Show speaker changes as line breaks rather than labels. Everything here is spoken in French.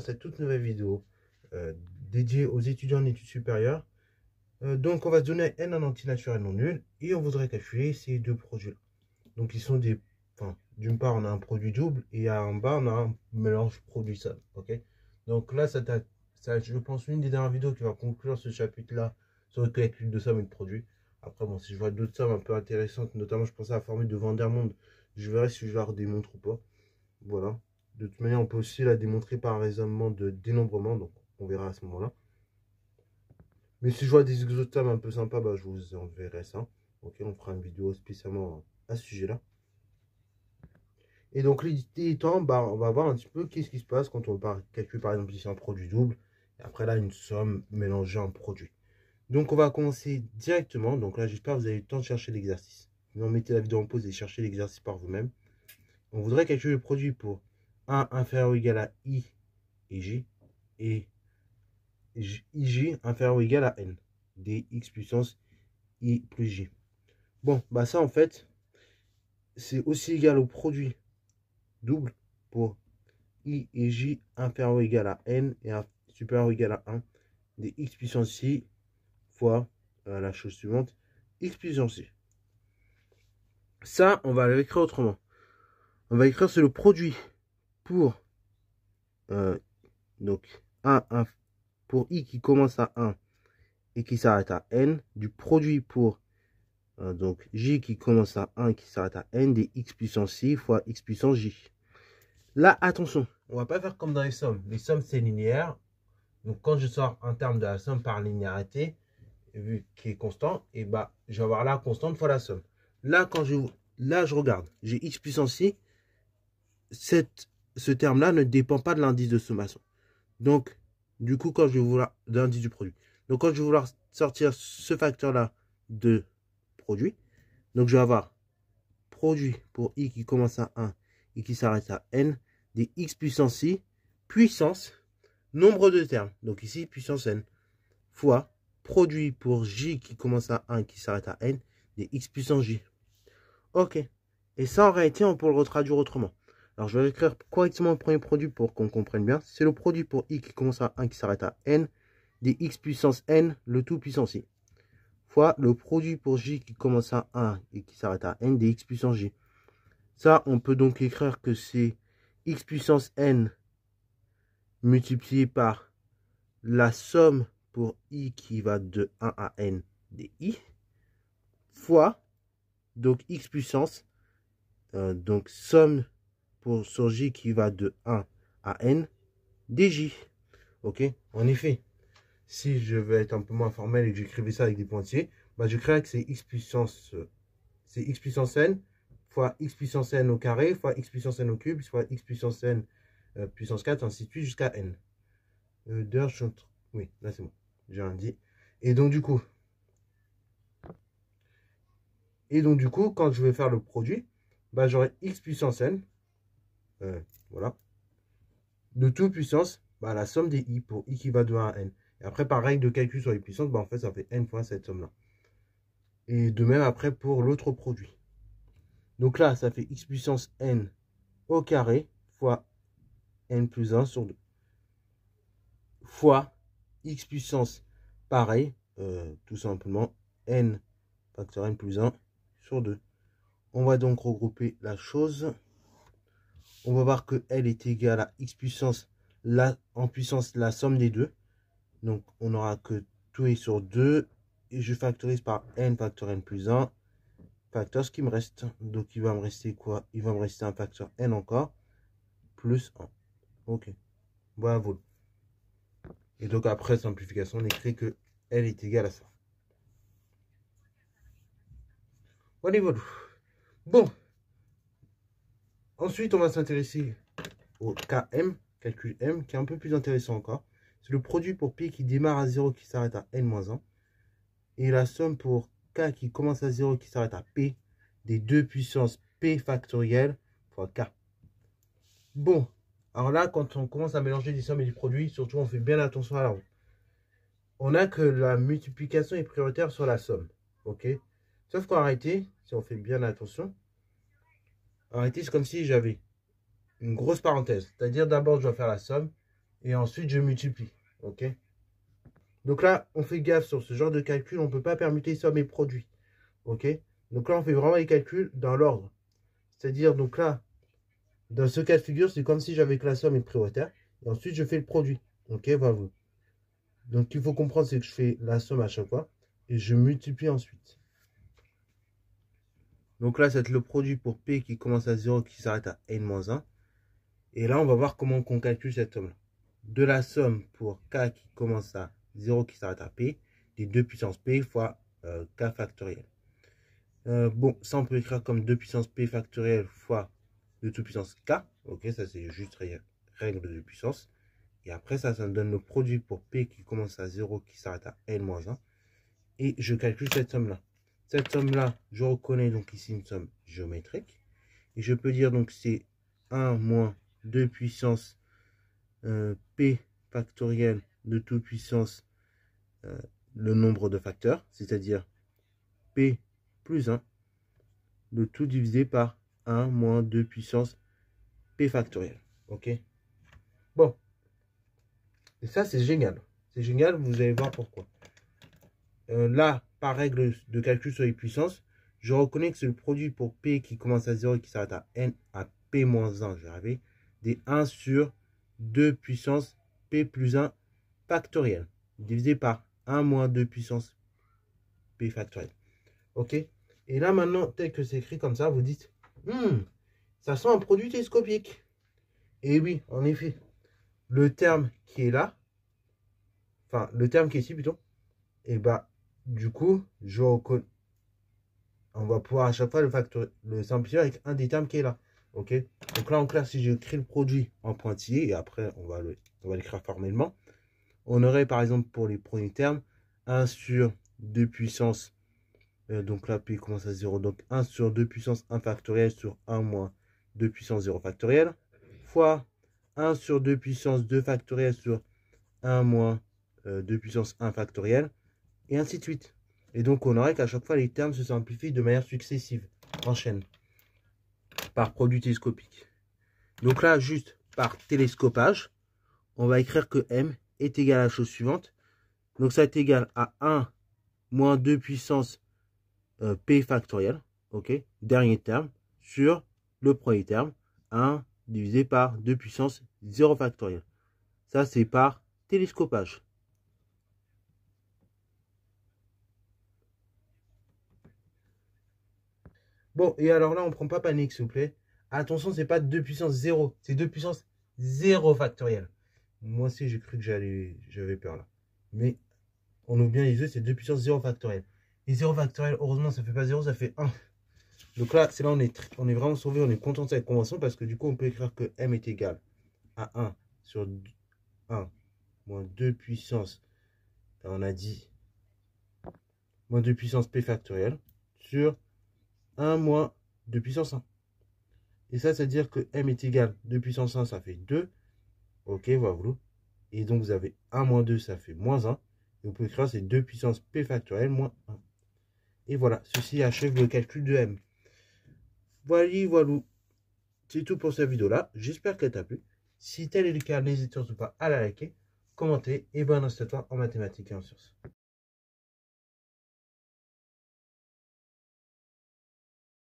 cette toute nouvelle vidéo euh, dédiée aux étudiants en études supérieures. Euh, donc on va se donner un anti naturel non nul et on voudrait calculer ces deux produits Donc ils sont des... Enfin, d'une part on a un produit double et à en bas on a un mélange produit seul. Ok Donc là ça, ça je pense une des dernières vidéos qui va conclure ce chapitre-là sur le calcul de somme et de produit. Après bon si je vois d'autres sommes un peu intéressantes, notamment je pensais à la formule de Vandermonde, je verrai si je la redémontre ou pas. Voilà de toute manière, on peut aussi la démontrer par un raisonnement de dénombrement, donc on verra à ce moment-là. Mais si je vois des exotomes un peu sympas, bah, je vous enverrai ça. Ok, on fera une vidéo spécialement à ce sujet-là. Et donc l'idée étant, bah, on va voir un petit peu qu'est-ce qui se passe quand on va calculer par exemple ici un produit double, et après là une somme mélangée en produit. Donc on va commencer directement, donc là j'espère que vous avez eu le temps de chercher l'exercice. Sinon mettez la vidéo en pause et cherchez l'exercice par vous-même. On voudrait calculer le produit pour a inférieur ou égal à I et J, et j inférieur ou égal à N, dx puissance I plus J. Bon, bah ça en fait, c'est aussi égal au produit double pour I et J inférieur ou égal à N et supérieur ou égal à 1 dx puissance I fois euh, la chose suivante, x puissance I. Ça, on va l'écrire autrement. On va écrire c'est le produit pour donc 1, pour i qui commence à 1 et qui s'arrête à n du produit pour euh, donc j qui commence à 1 et qui s'arrête à n des x puissance i fois x puissance j. Là, attention, on va pas faire comme dans les sommes. Les sommes, c'est linéaire. Donc, quand je sors un terme de la somme par linéarité, vu qu'il est constant, et eh bah, ben, je vais avoir la constante fois la somme. Là, quand je, là, je regarde, j'ai x puissance i, cette ce terme-là ne dépend pas de l'indice de sommation. Donc, du coup, quand je vais vouloir l'indice du produit. Donc, quand je vais vouloir sortir ce facteur-là de produit, donc je vais avoir produit pour i qui commence à 1 et qui s'arrête à n, des x puissance i, puissance, nombre de termes, donc ici puissance n, fois produit pour j qui commence à 1 et qui s'arrête à n, des x puissance j. Ok. Et ça, en réalité, on peut le retraduire autrement. Alors, je vais écrire correctement le premier produit pour qu'on comprenne bien. C'est le produit pour i qui commence à 1 qui s'arrête à n, des x puissance n, le tout puissance i, fois le produit pour j qui commence à 1 et qui s'arrête à n, des x puissance j. Ça, on peut donc écrire que c'est x puissance n multiplié par la somme pour i qui va de 1 à n des i, fois, donc x puissance, euh, donc somme pour sur J qui va de 1 à N, DJ. Ok En effet, si je veux être un peu moins formel et que j'écrivais ça avec des pointillés, bah je crée que c'est x puissance c'est x puissance n fois x puissance n au carré fois x puissance n au cube fois x puissance n euh, puissance 4 ainsi de suite jusqu'à n. Euh, oui, là c'est bon. J'ai rien dit. Et donc du coup et donc du coup, quand je vais faire le produit, bah j'aurai x puissance n euh, voilà, de toute puissance, bah, la somme des i pour i qui va de 1 à n. Et après, par règle de calcul sur les puissances, bah, en fait, ça fait n fois cette somme-là. Et de même après pour l'autre produit. Donc là, ça fait x puissance n au carré fois n plus 1 sur 2 fois x puissance pareil, euh, tout simplement n facteur n plus 1 sur 2. On va donc regrouper la chose on va voir que L est égal à x puissance, la, en puissance la somme des deux. Donc on aura que tout est sur 2. Et je factorise par n facteur n plus 1. Facteur ce qui me reste. Donc il va me rester quoi Il va me rester un facteur n encore. Plus 1. Ok. Bravo. Et donc après simplification, on écrit que L est égal à ça. voilà. Bon. Ensuite, on va s'intéresser au KM, calcul M, qui est un peu plus intéressant encore. C'est le produit pour p qui démarre à 0 qui s'arrête à n-1. Et la somme pour k qui commence à 0 qui s'arrête à p des 2 puissances p factorielle fois k. Bon, alors là, quand on commence à mélanger des sommes et des produits, surtout on fait bien attention à la route. On a que la multiplication est prioritaire sur la somme. Ok Sauf va arrêter, si on fait bien attention, en réalité, c'est comme si j'avais une grosse parenthèse. C'est-à-dire, d'abord, je dois faire la somme et ensuite, je multiplie. OK Donc là, on fait gaffe sur ce genre de calcul. On ne peut pas permuter somme et produit. OK Donc là, on fait vraiment les calculs dans l'ordre. C'est-à-dire, donc là, dans ce cas de figure, c'est comme si j'avais que la somme et prioritaire. Et ensuite, je fais le produit. OK, voilà. Donc, il faut comprendre, c'est que je fais la somme à chaque fois. Et je multiplie ensuite. Donc là, c'est le produit pour P qui commence à 0, qui s'arrête à N-1. Et là, on va voir comment on calcule cette somme-là. De la somme pour K qui commence à 0, qui s'arrête à P, des 2 puissance P fois euh, K factoriel. Euh, bon, ça, on peut écrire comme 2 puissance P factoriel fois 2 puissance K. Ok, ça, c'est juste règle de puissance. Et après ça, ça me donne le produit pour P qui commence à 0, qui s'arrête à N-1. Et je calcule cette somme-là. Cette somme-là, je reconnais donc ici une somme géométrique. Et je peux dire donc c'est 1 moins 2 puissance euh, P factoriel de toute puissance euh, le nombre de facteurs, c'est-à-dire P plus 1, le tout divisé par 1 moins 2 puissance P factoriel. Ok Bon. Et ça, c'est génial. C'est génial, vous allez voir pourquoi. Euh, là, par règle de calcul sur les puissances, je reconnais que c'est le produit pour P qui commence à 0 et qui s'arrête à N à P-1, je vais des 1 sur 2 puissance P plus 1 factoriel, divisé par 1 moins 2 puissance P factoriel. Ok Et là maintenant, tel que c'est écrit comme ça, vous dites, hmm, ça sent un produit télescopique. Et oui, en effet, le terme qui est là, enfin le terme qui est ici plutôt, et eh bah ben, du coup, On va pouvoir à chaque fois le, simplifier avec un des termes qui est là. Donc là, en clair, si j'écris le produit en pointillé, et après, on va l'écrire formellement, on aurait par exemple pour les premiers termes 1 sur 2 puissance. Euh, donc là, puis il commence à 0. Donc 1 sur 2 puissance 1 factoriel sur 1 moins 2 puissance 0 factoriel fois 1 sur 2 puissance 2 factoriel sur 1 moins 2 euh, puissance 1 factoriel et ainsi de suite. Et donc on aurait qu'à chaque fois les termes se simplifient de manière successive, en chaîne, par produit télescopique. Donc là, juste par télescopage, on va écrire que M est égal à la chose suivante. Donc ça est égal à 1 moins 2 puissance euh, P factoriel, ok, dernier terme, sur le premier terme, 1 divisé par 2 puissance 0 factoriel. Ça, c'est par télescopage. Bon, et alors là, on prend pas panique, s'il vous plaît. Attention, c'est pas 2 puissance 0, c'est 2 puissance 0 factoriel. Moi aussi, j'ai cru que j'allais, j'avais peur là. Mais on ouvre bien les yeux, c'est 2 puissance 0 factoriel. Et 0 factoriel, heureusement, ça fait pas 0, ça fait 1. Donc là, c'est là, on est, on est vraiment sauvé, on est content de cette convention parce que du coup, on peut écrire que m est égal à 1 sur 1 moins 2 puissance, on a dit moins 2 puissance p factoriel sur 1 moins 2 puissance 1. Et ça, c'est-à-dire que m est égal 2 puissance 1, ça fait 2. Ok, voilà. Et donc, vous avez 1 moins 2, ça fait moins 1. Et vous pouvez écrire c'est 2 puissance p factoriel moins 1. Et voilà, ceci achève le calcul de m. Voilà, voilà. C'est tout pour cette vidéo-là. J'espère qu'elle t'a plu. Si tel est le cas, n'hésitez surtout pas à la liker, commenter et bonne instant en mathématiques et en sciences.